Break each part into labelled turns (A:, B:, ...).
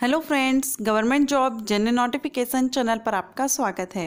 A: hello friends government job general notification channel पर आपका स्वागत है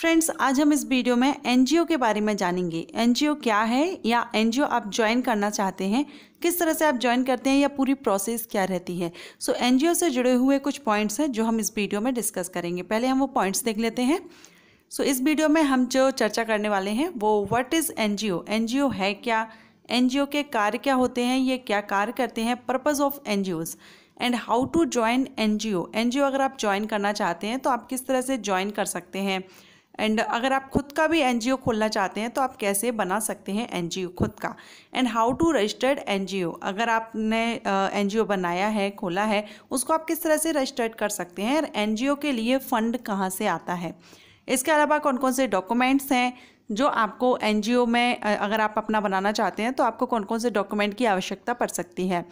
A: फ्रेंड्स आज हम इस वीडियो में एनजीओ के बारे में जानेंगे एनजीओ क्या है या एनजीओ आप ज्वाइन करना चाहते हैं किस तरह से आप ज्वाइन करते हैं या पूरी प्रोसेस क्या रहती है सो so, एनजीओ से जुड़े हुए कुछ पॉइंट्स हैं जो हम इस वीडियो में डिस्कस करेंगे पहले हम वो पॉइंट्स देख लेते हैं सो so, इस वीडियो में हम जो चर्चा करने वाले हैं वो वट इज़ एन जी है क्या एन के कार्य क्या होते हैं ये क्या कार्य करते हैं purpose of NGOs and how to join N G O N G O अगर आप ज्वाइन करना चाहते हैं तो आप किस तरह से ज्वाइन कर सकते हैं एंड अगर आप खुद का भी एन खोलना चाहते हैं तो आप कैसे बना सकते हैं एन खुद का and how to registered N अगर आपने एन uh, बनाया है खोला है उसको आप किस तरह से रजिस्टर्ड कर सकते हैं एन के लिए फ़ंड कहाँ से आता है इसके अलावा कौन कौन से डॉक्यूमेंट्स हैं जो आपको एन में अगर आप अपना बनाना चाहते हैं तो आपको कौन कौन से डॉक्यूमेंट की आवश्यकता पड़ सकती है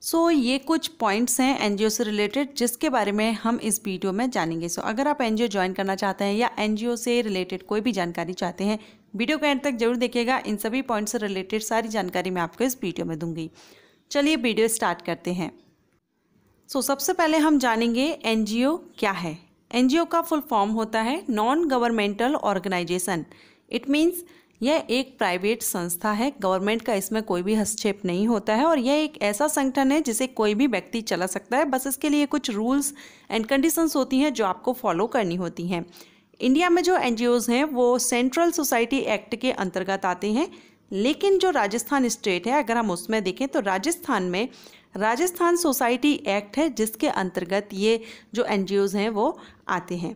A: सो so, ये कुछ पॉइंट्स हैं एनजीओ से रिलेटेड जिसके बारे में हम इस वीडियो में जानेंगे सो so, अगर आप एनजीओ ज्वाइन करना चाहते हैं या एनजीओ से रिलेटेड कोई भी जानकारी चाहते हैं वीडियो को एंड तक जरूर देखिएगा इन सभी पॉइंट्स से रिलेटेड सारी जानकारी मैं आपको इस वीडियो में दूंगी चलिए वीडियो स्टार्ट करते हैं सो so, सबसे पहले हम जानेंगे एन क्या है एन का फुल फॉर्म होता है non governmental organization it means यह एक प्राइवेट संस्था है गवर्नमेंट का इसमें कोई भी हस्तक्षेप नहीं होता है और यह एक ऐसा संगठन है जिसे कोई भी व्यक्ति चला सकता है बस इसके लिए कुछ रूल्स एंड कंडीशंस होती हैं जो आपको फॉलो करनी होती हैं इंडिया में जो एन हैं वो सेंट्रल सोसाइटी एक्ट के अंतर्गत आते हैं लेकिन जो राजस्थान स्टेट है अगर हम उसमें देखें तो राजस्थान में राजस्थान सोसाइटी एक्ट है जिसके अंतर्गत ये जो एन हैं वो आते हैं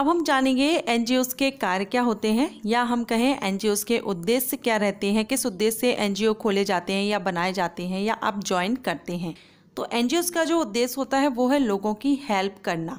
A: अब हम जानेंगे एन के कार्य क्या होते हैं या हम कहें एन के उद्देश्य क्या रहते हैं किस उद्देश्य से एन खोले जाते हैं या बनाए जाते हैं या आप ज्वाइन करते हैं तो एन का जो उद्देश्य होता है वो है लोगों की हेल्प करना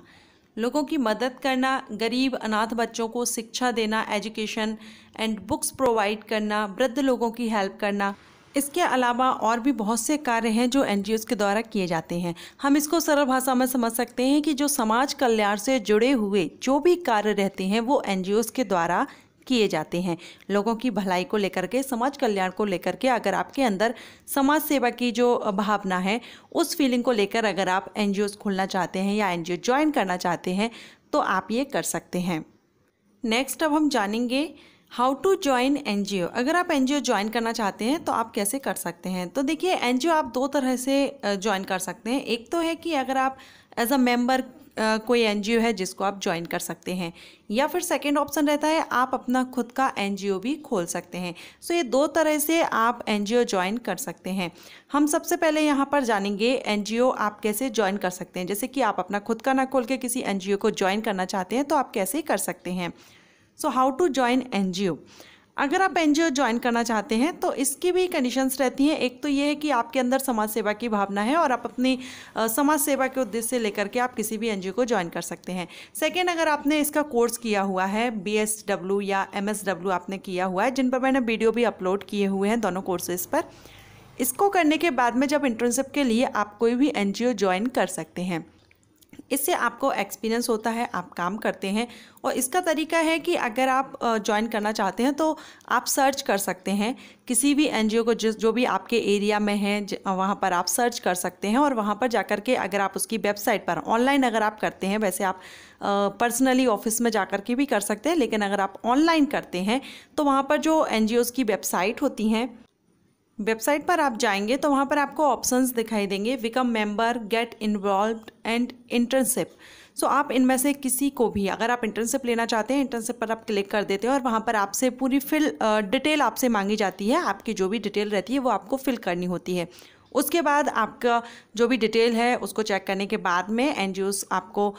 A: लोगों की मदद करना गरीब अनाथ बच्चों को शिक्षा देना एजुकेशन एंड बुक्स प्रोवाइड करना वृद्ध लोगों की हेल्प करना इसके अलावा और भी बहुत से कार्य हैं जो एन के द्वारा किए जाते हैं हम इसको सरल भाषा में समझ सकते हैं कि जो समाज कल्याण से जुड़े हुए जो भी कार्य रहते हैं वो एन के द्वारा किए जाते हैं लोगों की भलाई को लेकर के समाज कल्याण को लेकर के अगर आपके अंदर समाज सेवा की जो भावना है उस फीलिंग को लेकर अगर आप एन खोलना चाहते हैं या एन ज्वाइन करना चाहते हैं तो आप ये कर सकते हैं नेक्स्ट अब हम जानेंगे हाउ टू ज्वाइन एन अगर आप एन ज्वाइन करना चाहते हैं तो आप कैसे कर सकते हैं तो देखिए एन आप दो तरह से ज्वाइन कर सकते हैं एक तो है कि अगर आप एज अ मेम्बर कोई एन है जिसको आप ज्वाइन कर सकते हैं या फिर सेकेंड ऑप्शन रहता है आप अपना खुद का एन भी खोल सकते हैं सो so, ये दो तरह से आप एन ज्वाइन कर सकते हैं हम सबसे पहले यहाँ पर जानेंगे एन आप कैसे ज्वाइन कर सकते हैं जैसे कि आप अपना खुद का ना खोल के किसी एन को ज्वाइन करना चाहते हैं तो आप कैसे कर सकते हैं so how to join N अगर आप एन ज्वाइन करना चाहते हैं तो इसकी भी कंडीशंस रहती हैं एक तो ये है कि आपके अंदर समाज सेवा की भावना है और आप अपनी समाज सेवा के उद्देश्य से लेकर के आप किसी भी एन को ज्वाइन कर सकते हैं सेकेंड अगर आपने इसका कोर्स किया हुआ है बी या एम आपने किया हुआ है जिन पर मैंने वीडियो भी अपलोड किए हुए हैं दोनों कोर्सेज़ पर इसको करने के बाद में जब इंटर्नशिप के लिए आप कोई भी एन ज्वाइन कर सकते हैं इससे आपको एक्सपीरियंस होता है आप काम करते हैं और इसका तरीका है कि अगर आप ज्वाइन करना चाहते हैं तो आप सर्च कर सकते हैं किसी भी एनजीओ को जिस जो भी आपके एरिया में है वहाँ पर आप सर्च कर सकते हैं और वहाँ पर जाकर के अगर आप उसकी वेबसाइट पर ऑनलाइन अगर आप करते हैं वैसे आप पर्सनली ऑफिस में जाकर के भी कर सकते हैं लेकिन अगर आप ऑनलाइन करते हैं तो वहाँ पर जो एन की वेबसाइट होती हैं वेबसाइट पर आप जाएंगे तो वहाँ पर आपको ऑप्शंस दिखाई देंगे become member get involve and internship so आप इनमें से किसी को भी अगर आप इंटर्नशिप लेना चाहते हैं इंटर्नशिप पर आप क्लिक कर देते हैं और वहाँ पर आपसे पूरी फिल डिटेल आपसे मांगी जाती है आपकी जो भी डिटेल रहती है वो आपको फिल करनी होती है उसके बाद आपका जो भी डिटेल है उसको चेक करने के बाद में एन आपको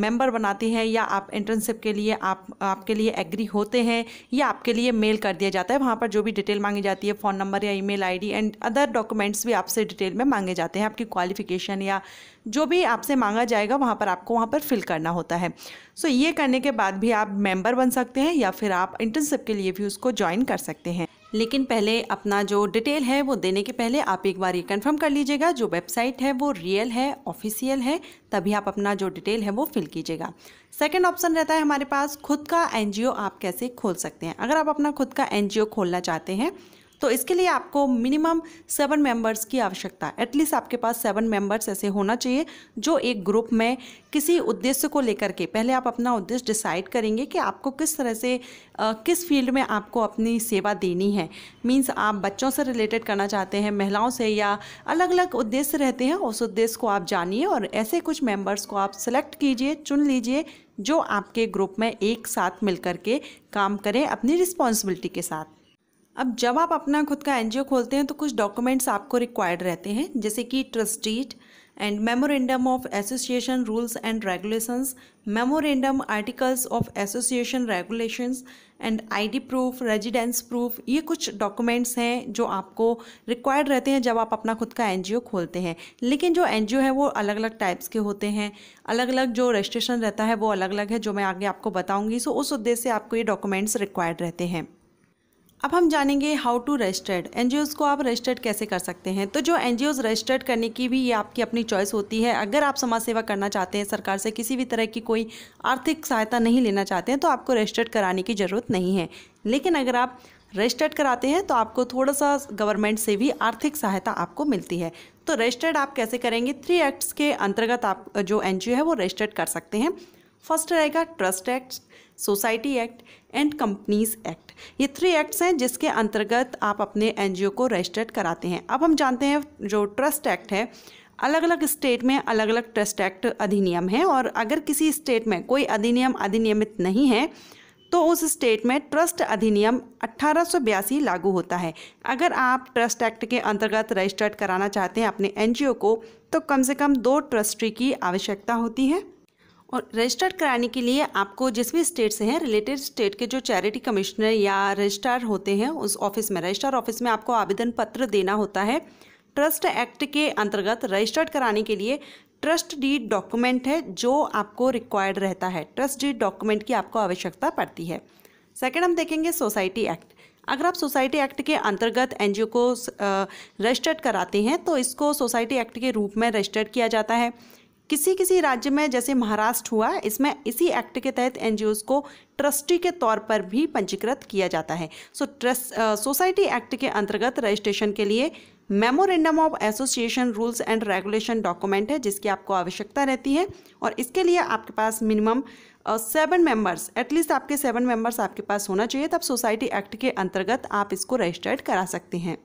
A: मेंबर बनाती हैं या आप इंटर्नशिप के लिए आप आपके लिए एग्री होते हैं या आपके लिए मेल कर दिया जाता है वहाँ पर जो भी डिटेल मांगी जाती है फ़ोन नंबर या email ID and other documents भी आपसे डिटेल में मांगे जाते हैं आपकी क्वालिफिकेशन या जो भी आपसे मांगा जाएगा वहाँ पर आपको वहाँ पर फिल करना होता है सो so, ये करने के बाद भी आप मेंबर बन सकते हैं या फिर आप इंटर्नशिप के लिए भी उसको ज्वाइन कर सकते हैं लेकिन पहले अपना जो डिटेल है वो देने के पहले आप एक बार ये कंफर्म कर लीजिएगा जो वेबसाइट है वो रियल है ऑफिशियल है तभी आप अपना जो डिटेल है वो फिल कीजिएगा सेकंड ऑप्शन रहता है हमारे पास खुद का एनजीओ आप कैसे खोल सकते हैं अगर आप अपना खुद का एनजीओ खोलना चाहते हैं तो इसके लिए आपको मिनिमम सेवन मेंबर्स की आवश्यकता है एटलीस्ट आपके पास सेवन मेंबर्स ऐसे होना चाहिए जो एक ग्रुप में किसी उद्देश्य को लेकर के पहले आप अपना उद्देश्य डिसाइड करेंगे कि आपको किस तरह से आ, किस फील्ड में आपको अपनी सेवा देनी है मीन्स आप बच्चों से रिलेटेड करना चाहते हैं महिलाओं से या अलग अलग उद्देश्य रहते हैं उस उद्देश्य को आप जानिए और ऐसे कुछ मेंबर्स को आप सेलेक्ट कीजिए चुन लीजिए जो आपके ग्रुप में एक साथ मिलकर के काम करें अपनी रिस्पॉन्सिबिलिटी के साथ अब जब आप अपना खुद का एनजीओ खोलते हैं तो कुछ डॉक्यूमेंट्स आपको रिक्वायर्ड रहते हैं जैसे कि trust deed and memorandum of association rules and regulations memorandum articles of association regulations and ID proof residence proof ये कुछ डॉक्यूमेंट्स हैं जो आपको रिक्वायर्ड रहते हैं जब आप अपना खुद का ओ खोलते हैं लेकिन जो ओ है वो अलग अलग टाइप्स के होते हैं अलग अलग जो रजिस्ट्रेशन रहता है वो अलग अलग है जो मैं आगे आपको बताऊंगी सो उस उद्देश्य से आपको ये डॉक्यूमेंट्स रिक्वायर्ड रहते हैं अब हम जानेंगे हाउ टू रजिस्टर्ड एन को आप रजिस्टर्ड कैसे कर सकते हैं तो जो एनजीओज़ रजिस्टर्ड करने की भी ये आपकी अपनी चॉइस होती है अगर आप समाज सेवा करना चाहते हैं सरकार से किसी भी तरह की कोई आर्थिक सहायता नहीं लेना चाहते हैं तो आपको रजिस्टर्ड कराने की ज़रूरत नहीं है लेकिन अगर आप रजिस्टर्ड कराते हैं तो आपको थोड़ा सा गवर्नमेंट से भी आर्थिक सहायता आपको मिलती है तो रजिस्टर्ड आप कैसे करेंगे थ्री एक्ट्स के अंतर्गत आप जो एन है वो रजिस्टर्ड कर सकते हैं फर्स्ट रहेगा trust act society act and companies act ये थ्री एक्ट्स हैं जिसके अंतर्गत आप अपने एनजीओ को रजिस्टर्ड कराते हैं अब हम जानते हैं जो ट्रस्ट एक्ट है अलग अलग स्टेट में अलग अलग ट्रस्ट एक्ट अधिनियम है और अगर किसी स्टेट में कोई अधिनियम अधिनियमित नहीं है तो उस स्टेट में ट्रस्ट अधिनियम अट्ठारह लागू होता है अगर आप ट्रस्ट एक्ट के अंतर्गत रजिस्टर्ड कराना चाहते हैं अपने एनजीओ को तो कम से कम दो ट्रस्टी की आवश्यकता होती है और रजिस्टर्ड कराने के लिए आपको जिस भी स्टेट से हैं रिलेटेड स्टेट के जो चैरिटी कमिश्नर या रजिस्टर होते हैं उस ऑफिस में रजिस्टर ऑफिस में आपको आवेदन पत्र देना होता है ट्रस्ट एक्ट के अंतर्गत रजिस्टर्ड कराने के लिए ट्रस्ट डीड डॉक्यूमेंट है जो आपको रिक्वायर्ड रहता है ट्रस्ट डीड डॉक्यूमेंट की आपको आवश्यकता पड़ती है सेकेंड हम देखेंगे सोसाइटी एक्ट अगर आप सोसाइटी एक्ट के अंतर्गत एन को रजिस्टर्ड कराते हैं तो इसको सोसाइटी एक्ट के रूप में रजिस्टर्ड किया जाता है किसी किसी राज्य में जैसे महाराष्ट्र हुआ इसमें इसी एक्ट के तहत एन को ट्रस्टी के तौर पर भी पंजीकृत किया जाता है सो ट्रस्ट सोसाइटी एक्ट के अंतर्गत रजिस्ट्रेशन के लिए memorandum of association rules and regulation document है जिसकी आपको आवश्यकता रहती है और इसके लिए आपके पास मिनिमम सेवन मेंबर्स एटलीस्ट आपके सेवन मेंबर्स आपके पास होना चाहिए तब सोसाइटी एक्ट के अंतर्गत आप इसको रजिस्टर्ड करा सकते हैं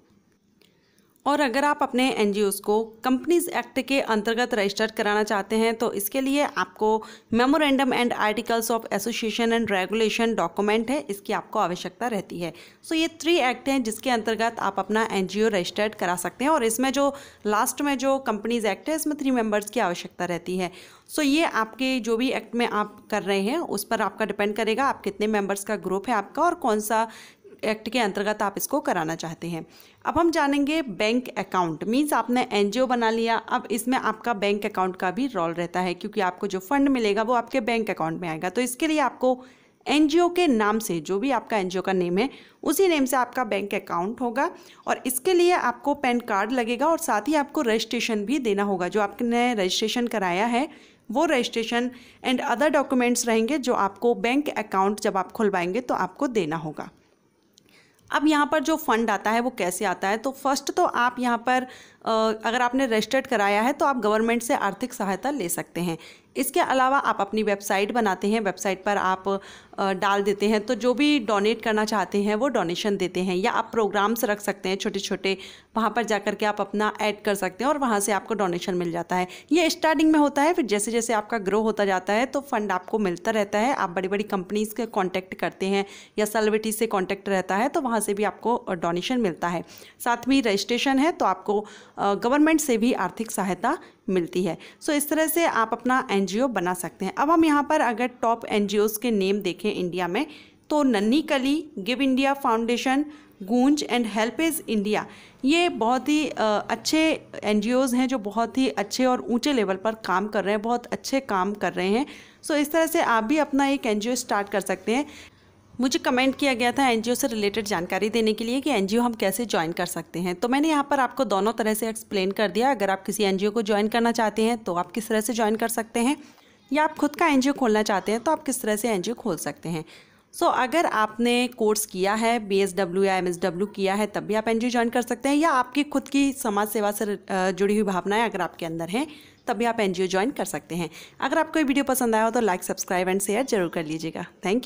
A: और अगर आप अपने एन को कंपनीज एक्ट के अंतर्गत रजिस्टर कराना चाहते हैं तो इसके लिए आपको memorandum and articles of association and regulation document है इसकी आपको आवश्यकता रहती है सो so ये थ्री एक्ट हैं जिसके अंतर्गत आप अपना एन रजिस्टर्ड करा सकते हैं और इसमें जो लास्ट में जो कंपनीज एक्ट है इसमें थ्री मेम्बर्स की आवश्यकता रहती है सो so ये आपके जो भी एक्ट में आप कर रहे हैं उस पर आपका डिपेंड करेगा आप कितने मेम्बर्स का ग्रुप है आपका और कौन सा एक्ट के अंतर्गत आप इसको कराना चाहते हैं अब हम जानेंगे बैंक अकाउंट मीन्स आपने एनजीओ बना लिया अब इसमें आपका बैंक अकाउंट का भी रोल रहता है क्योंकि आपको जो फंड मिलेगा वो आपके बैंक अकाउंट में आएगा तो इसके लिए आपको एनजीओ के नाम से जो भी आपका एनजीओ का नेम है उसी नेम से आपका बैंक अकाउंट होगा और इसके लिए आपको पैन कार्ड लगेगा और साथ ही आपको रजिस्ट्रेशन भी देना होगा जो आपने रजिस्ट्रेशन कराया है वो रजिस्ट्रेशन एंड अदर डॉक्यूमेंट्स रहेंगे जो आपको बैंक अकाउंट जब आप खुलवाएंगे तो आपको देना होगा अब यहाँ पर जो फ़ंड आता है वो कैसे आता है तो फर्स्ट तो आप यहाँ पर अगर आपने रजिस्टर्ड कराया है तो आप गवर्नमेंट से आर्थिक सहायता ले सकते हैं इसके अलावा आप अपनी वेबसाइट बनाते हैं वेबसाइट पर आप डाल देते हैं तो जो भी डोनेट करना चाहते हैं वो डोनेशन देते हैं या आप प्रोग्राम्स रख सकते हैं छोटे छोटे वहाँ पर जा के आप अपना ऐड कर सकते हैं और वहाँ से आपको डोनेशन मिल जाता है ये स्टार्टिंग में होता है फिर जैसे जैसे आपका ग्रो होता जाता है तो फंड आपको मिलता रहता है आप बड़ी बड़ी कंपनीज़ के कॉन्टैक्ट करते हैं या सेलिब्रिटीज से कॉन्टैक्ट रहता है तो वहाँ से भी आपको डोनेशन मिलता है साथ में रजिस्ट्रेशन है तो आपको गवर्नमेंट से भी आर्थिक सहायता मिलती है सो so, इस तरह से आप अपना एनजीओ बना सकते हैं अब हम यहाँ पर अगर टॉप एनजीओज़ के नेम देखें इंडिया में तो Nanhi Kali give India foundation Goonj and HelpAge India ये बहुत ही अच्छे एन हैं जो बहुत ही अच्छे और ऊंचे लेवल पर काम कर रहे हैं बहुत अच्छे काम कर रहे हैं सो so, इस तरह से आप भी अपना एक एन स्टार्ट कर सकते हैं मुझे कमेंट किया गया था एनजीओ से रिलेटेड जानकारी देने के लिए कि एनजीओ हम कैसे ज्वाइन कर सकते हैं तो मैंने यहाँ पर आपको दोनों तरह से एक्सप्लेन कर दिया अगर आप किसी एनजीओ को ज्वाइन करना चाहते हैं तो आप किस तरह से ज्वाइन कर सकते हैं या आप खुद का एनजीओ खोलना चाहते हैं तो आप किस तरह से एनजीओ खोल सकते हैं सो so, अगर आपने कोर्स किया है बी एस डब्ल्यू या एम एस डब्ल्यू किया है तब भी आप एन जी ज्वाइन कर सकते हैं या आपकी खुद की समाज सेवा से जुड़ी हुई भावनाएं अगर आपके अंदर हैं तब भी आप एन जी ज्वाइन कर सकते हैं अगर आपको ये वीडियो पसंद आया हो तो लाइक सब्सक्राइब एंड शेयर जरूर कर लीजिएगा थैंक यू